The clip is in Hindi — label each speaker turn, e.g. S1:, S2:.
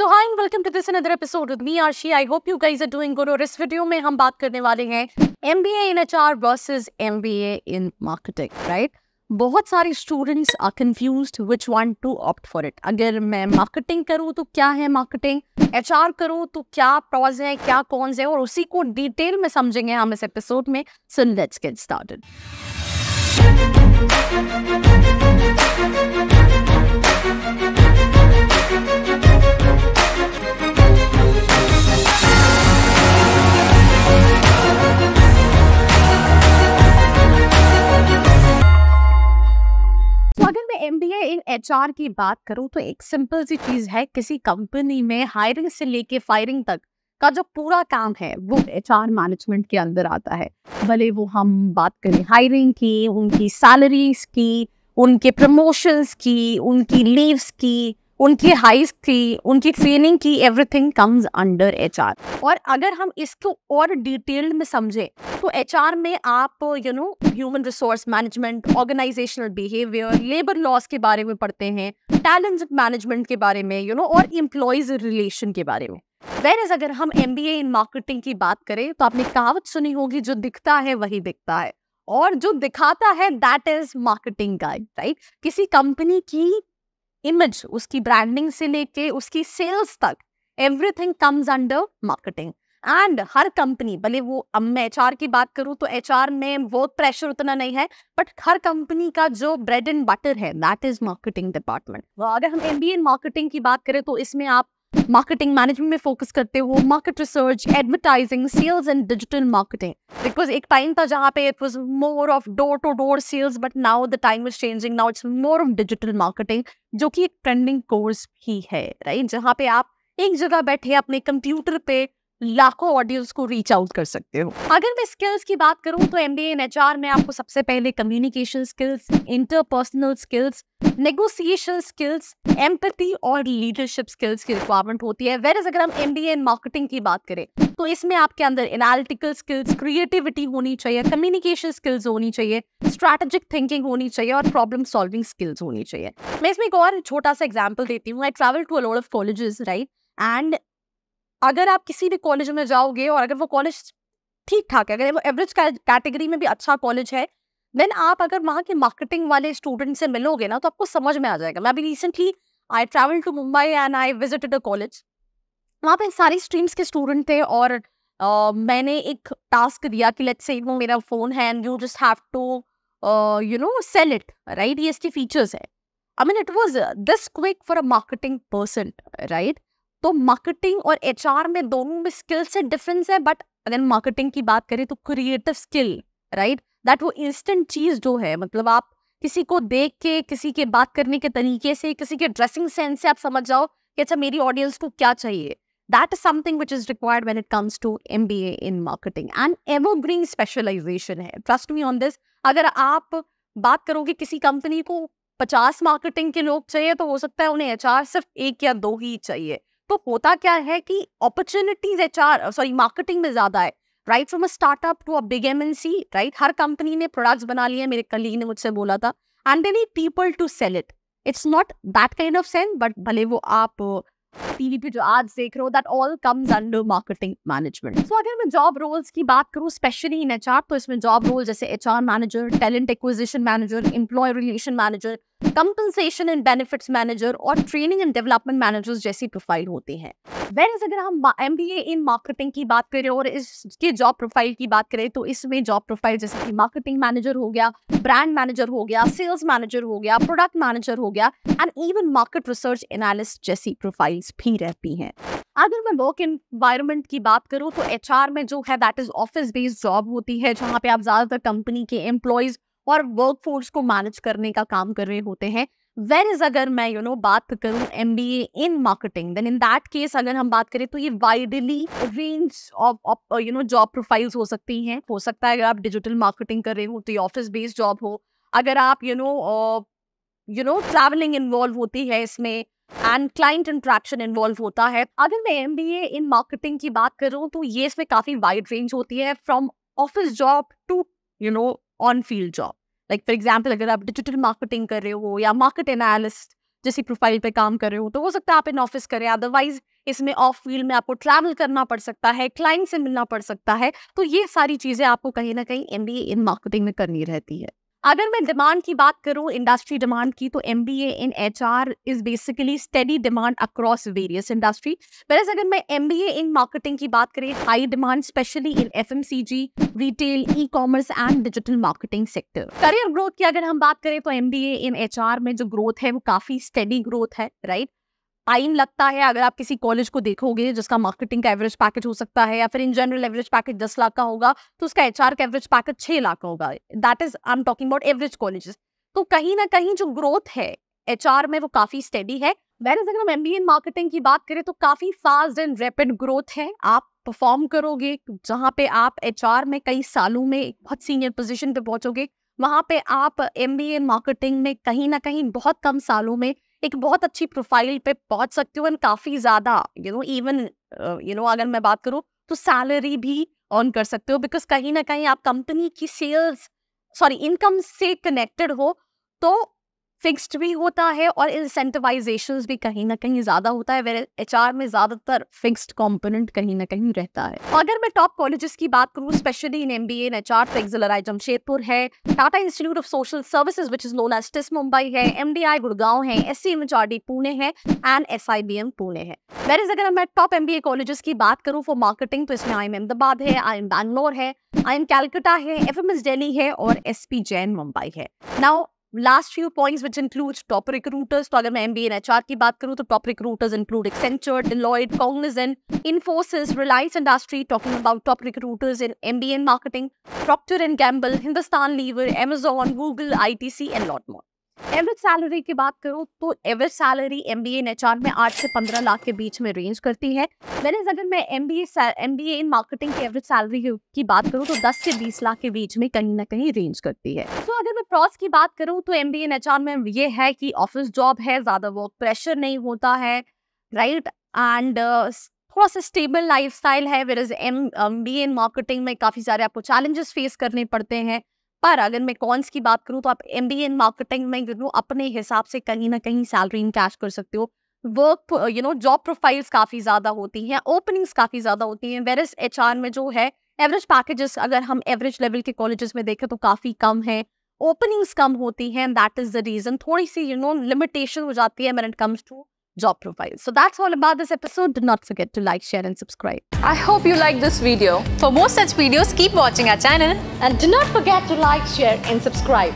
S1: So hi and welcome to this another episode with me Aarshi I hope you guys are doing good और इस वीडियो में हम बात करने वाले हैं MBA in HR versus MBA in marketing right बहुत सारे students are confused which one to opt for it अगर मैं मार्केटिंग करूं तो क्या है मार्केटिंग एचआर करूं तो क्या प्रॉज है क्या कॉन्स है और उसी को डिटेल में समझेंगे हम इस एपिसोड में so let's get started HR की बात करूँ तो एक सिंपल सी चीज है किसी कंपनी में हायरिंग से लेके फायरिंग तक का जो पूरा काम है वो एच आर मैनेजमेंट के अंदर आता है भले वो हम बात करें हायरिंग की उनकी सैलरीज की उनके प्रमोशंस की उनकी लीव्स की उनकी हाइस की उनकी ट्रेनिंग की एवरीथिंग कम्स अंडर एचआर और अगर हम इसको और डिटेल्ड में समझे तो एचआर में आप you know human resource management organisational behaviour labour laws के बारे में पढ़ते हैं टैलेंट मैनेजमेंट के बारे में यू you नो know, और इम्प्लॉयज रिलेशन के बारे में वेरज अगर हम M B A in marketing की बात करें तो आपने कहावत सुनी होगी जो दिखता है वही दिखता है और जो दिखाता है that is marketing guide right किसी कंपनी की इमेज उसकी ब्रांडिंग से लेके उसकी सेल्स तक everything comes under marketing and हर कंपनी भले वो अब मैं एच की बात करूँ तो एच में वो प्रेशर उतना नहीं है बट हर कंपनी का जो ब्रेड एंड बटर है दैट इज मार्केटिंग डिपार्टमेंट अगर हम एम मार्केटिंग की बात करें तो इसमें आप मार्केटिंग मैनेजमेंट में फोकस करते हो market research advertising sales and digital marketing because एक टाइम था जहाँ पे it was more of door to door sales but now the time is changing now it's more of digital marketing जो कि एक ट्रेंडिंग कोर्स ही है राइट right? जहाँ पे आप एक जगह बैठे अपने कंप्यूटर पे लाखों ऑडियंस को रीच आउट कर सकते हो अगर मैं स्किल्स की बात करूं तो एम बी में आपको सबसे पहले communication skills interpersonal skills negotiation skills empathy और लीडरशिप स्किल्स की रिक्वायरमेंट होती है वेर अगर हम एम एंड मार्केटिंग की बात करें तो इसमें आपके अंदर एनालिटिकल स्किल्स क्रिएटिविटी होनी चाहिए कम्युनिकेशन स्किल्स होनी चाहिए स्ट्रैटेजिक थिंकिंग होनी चाहिए और प्रॉब्लम सॉल्विंग स्किल्स होनी चाहिए मैं इसमें एक और छोटा सा एग्जाम्पल देती हूँ I travel to a of colleges right and अगर आप किसी भी कॉलेज में जाओगे और अगर वो कॉलेज ठीक ठाक है अगर वो एवरेज कैटेगरी में भी अच्छा कॉलेज है देन आप अगर वहाँ के मार्केटिंग वाले स्टूडेंट से मिलोगे ना तो आपको समझ में आ जाएगा मैं अभी recently I travel to Mumbai and I visited a college वहाँ पे सारी स्ट्रीम्स के स्टूडेंट थे और uh, मैंने एक टास्क दिया कि लेट्स से वो मेरा फ़ोन है and you just have to you know sell it right ये इसके फीचर्स है I mean it was this quick for a marketing person right तो मार्केटिंग और एच में दोनों में स्किल से डिफरेंस है बट अगर मार्केटिंग की बात करें तो क्रिएटिव स्किल राइट दैट वो इंस्टेंट चीज जो है मतलब आप किसी को देख के किसी के बात करने के तरीके से किसी के ड्रेसिंग सेंस से आप समझ जाओ कि अच्छा मेरी ऑडियंस को क्या चाहिए that something which is required when it comes to M B A in marketing and evergreen specialisation है ट्रस्ट मी ऑन दिस अगर आप बात करोगे किसी कंपनी को पचास मार्केटिंग के लोग चाहिए तो हो सकता है उन्हें एच सिर्फ एक या दो ही चाहिए तो होता क्या है कि opportunities H R sorry marketing में ज्यादा है right from a startup to a big M right हर कंपनी ने प्रोडक्ट्स बना लिए मेरे कलीग ने मुझसे बोला था and they need people to sell it it's not that kind of sense but भले वो आप टीवी पे जो आज देख रहे हो that all comes under marketing management so अगर मैं जॉब रोल्स की बात करूँ स्पेशली इन एच तो इसमें जॉब रोल जैसे H manager talent acquisition manager employ relation manager compensation and benefits manager और ट्रेनिंग एंड डेवलपमेंट मैनेजर जैसी प्रोफाइल होती है वेर इज अगर हम M B A in marketing की बात करें और इसके जॉब प्रोफाइल की बात करें तो इसमें जॉब प्रोफाइल जैसे कि मार्केटिंग मैनेजर हो गया ब्रांड मैनेजर हो गया सेल्स मैनेजर हो गया प्रोडक्ट मैनेजर हो गया and even market research analyst जैसी प्रोफाइल्स भी ही रहती हैं अगर मैं वर्क इन्वायरमेंट की बात करूँ तो एच में जो है that is office based job होती है जहाँ पे आप ज़्यादातर कंपनी के एम्प्लॉयज और वर्क को मैनेज करने का काम कर रहे होते हैं वेर इज अगर मैं यू you नो know, बात करूँ M B A in marketing then in that case अगर हम बात करें तो ये widely range of you know job profiles हो सकती हैं हो सकता है अगर आप डिजिटल मार्केटिंग कर रहे हो तो ये ऑफिस बेस्ड जॉब हो अगर आप you know you know travelling involve होती है इसमें एंड क्लाइंट इंट्रैक्शन इन्वॉल्व होता है अगर मैं M B A in marketing की बात करूँ तो ये इसमें काफ़ी वाइड रेंज होती है from office job to you know on field job like for example अगर आप डिजिटल मार्केटिंग कर रहे हो या मार्केट एनालिस्ट जैसी प्रोफाइल पे काम कर रहे हो तो हो सकता है आप इन ऑफिस करें अदरवाइज इसमें ऑफ फील्ड में आपको ट्रैवल करना पड़ सकता है क्लाइंट से मिलना पड़ सकता है तो ये सारी चीज़ें आपको कहीं ना कहीं M B A in marketing में करनी रहती है अगर मैं डिमांड की बात करूँ इंडस्ट्री डिमांड की तो M B A in H R is basically steady demand across various industry whereas अगर मैं M B A in marketing की बात करें high demand specially in F M C G retail e commerce and digital marketing sector career growth की अगर हम बात करें तो M B A in H R में जो ग्रोथ है वो काफी स्टडी ग्रोथ है राइट right? टाइम लगता है अगर आप किसी कॉलेज को देखोगे जिसका मार्केटिंग का एवरेज पैकेज हो सकता है या फिर इन जनरल एवरेज पैकेज दस लाख का होगा तो उसका एच का एवरेज पैकेज छह लाख का होगा that is I am talking about average colleges तो कहीं ना कहीं जो ग्रोथ है एच में वो काफ़ी स्टेडी है वैसे अगर हम एम बी मार्केटिंग की बात करें तो काफ़ी फास्ट एंड रेपिड ग्रोथ है आप परफॉर्म करोगे जहाँ पे आप एच में कई सालों में बहुत सीनियर पोजिशन पे पहुंचोगे वहाँ पे आप एम मार्केटिंग में कहीं ना कहीं बहुत कम सालों में एक बहुत अच्छी प्रोफाइल पे पहुंच सकते हो एंड काफी ज्यादा you know even you know अगर मैं बात करूँ तो सैलरी भी अर्न कर सकते हो बिकॉज कहीं ना कहीं आप कंपनी की सेल्स सॉरी इनकम से कनेक्टेड हो तो फिक्स्ड भी होता है और इंसेंटिवाइजेशन भी कहीं ना कहीं ज्यादा होता है एच आर में ज्यादातर फिक्स्ड कॉम्पोनेंट कहीं ना कहीं रहता है अगर मैं टॉप कॉलेजेस की बात करूँ specially in M B in H R तो एक्जिलराय जमशेदपुर है Tata Institute of Social Services which is known as TISS Mumbai है एम डी आई गुड़गांव है S C H R D Pune है and S I B M Pune है वेर इज अगर मैं top M B A colleges की बात करूँ फॉर मार्केटिंग तो इसमें आई एम अहमदाबाद है आई एम बैंगलोर है आई एम कैलकटा है एफ एम एस डेली है और एस पी जैन मुंबई है now last few points which include top recruiters तो अगर मैं M B in H R की बात करूँ तो top recruiters include Accenture Deloitte Cognizant Infosys Reliance industry talking about top recruiters in M B in marketing Procter and Gamble Hindustan Lever Amazon Google I T C and lot more average salary की बात करूँ तो एवरेज सैलरी एम बी में आठ से पंद्रह लाख के बीच में रेंज करती है मैंने अगर मैं M B M B in marketing की एवरेज सैलरी की बात करूँ तो दस से बीस लाख के बीच में कहीं ना कहीं रेंज करती है तो अगर मैं प्रॉस की बात करूँ तो एम बी एन में ये है कि ऑफिस जॉब है ज़्यादा वर्क प्रेशर नहीं होता है राइट एंड uh, थोड़ा सा स्टेबल लाइफ है whereas M B in marketing में काफ़ी सारे आपको चैलेंजेस फेस करने पड़ते हैं पर अगर मैं कॉन्स की बात करूँ तो आप एम बी इन मार्केटिंग में गिनो अपने हिसाब से कहीं ना कहीं सैलरी इन कैश कर सकते हो work you know job profiles काफ़ी ज़्यादा होती हैं ओपनिंग्स काफ़ी ज़्यादा होती हैं वेरस एच में जो है एवरेज पैकेजेस अगर हम एवरेज लेवल के कॉलेजेस में देखें तो काफ़ी कम है ओपनिंग्स कम होती हैं दैट इज़ द रीज़न थोड़ी सी यू नो लिमिटेशन हो जाती है man it comes to job profile. So that's all about this episode. Do not forget to like, share and subscribe. I hope you like this video. For more such videos, keep watching our channel. And do not forget to like, share and subscribe.